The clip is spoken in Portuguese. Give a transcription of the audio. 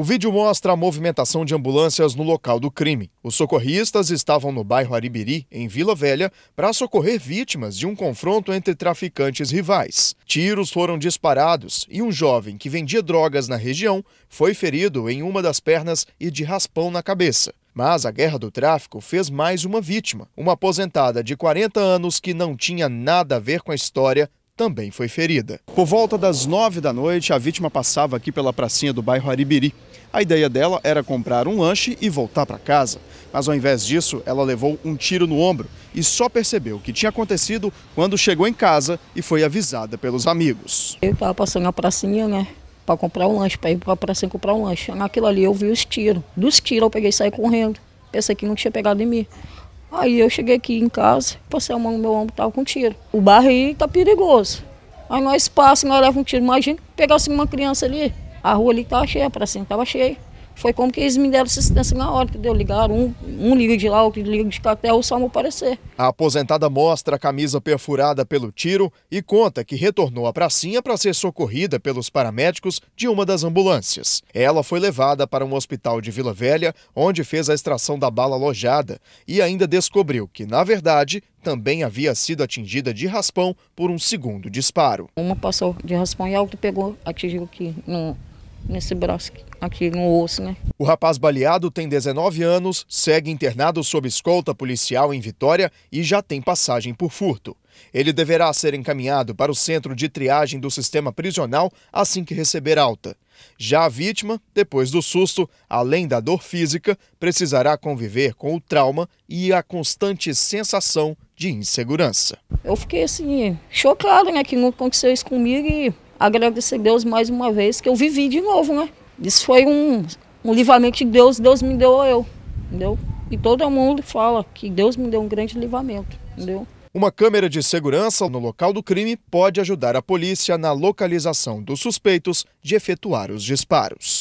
O vídeo mostra a movimentação de ambulâncias no local do crime. Os socorristas estavam no bairro Aribiri, em Vila Velha, para socorrer vítimas de um confronto entre traficantes rivais. Tiros foram disparados e um jovem que vendia drogas na região foi ferido em uma das pernas e de raspão na cabeça. Mas a guerra do tráfico fez mais uma vítima, uma aposentada de 40 anos que não tinha nada a ver com a história também foi ferida. Por volta das nove da noite, a vítima passava aqui pela pracinha do bairro Aribiri. A ideia dela era comprar um lanche e voltar para casa. Mas ao invés disso, ela levou um tiro no ombro e só percebeu o que tinha acontecido quando chegou em casa e foi avisada pelos amigos. Eu estava passando na pracinha, né? Para comprar um lanche, para ir para a pracinha comprar um lanche. Naquilo ali eu vi os tiros. Dos tiros eu peguei e saí correndo. Pensei que não tinha pegado em mim. Aí eu cheguei aqui em casa, passei a mão no meu ombro, estava com tiro. O barril tá perigoso. Aí nós passamos, nós levamos um tiro. Imagina pegasse uma criança ali. A rua ali estava cheia, para pracinha estava cheia. Foi como que eles me deram assistência na hora, que deu ligar, um, um liga de lá, outro liga de cá, até o salmo aparecer. A aposentada mostra a camisa perfurada pelo tiro e conta que retornou à pracinha para ser socorrida pelos paramédicos de uma das ambulâncias. Ela foi levada para um hospital de Vila Velha, onde fez a extração da bala alojada e ainda descobriu que, na verdade, também havia sido atingida de raspão por um segundo disparo. Uma passou de raspão e a outra pegou, atingiu aqui no, nesse braço aqui no osso, né? O rapaz baleado tem 19 anos, segue internado sob escolta policial em Vitória e já tem passagem por furto. Ele deverá ser encaminhado para o centro de triagem do sistema prisional assim que receber alta. Já a vítima, depois do susto, além da dor física, precisará conviver com o trauma e a constante sensação de insegurança. Eu fiquei assim, chocado, né, que não aconteceu isso comigo e agradecer a Deus mais uma vez que eu vivi de novo, né? Isso foi um, um livramento de Deus, Deus me deu eu, entendeu? E todo mundo fala que Deus me deu um grande livramento, entendeu? Uma câmera de segurança no local do crime pode ajudar a polícia na localização dos suspeitos de efetuar os disparos.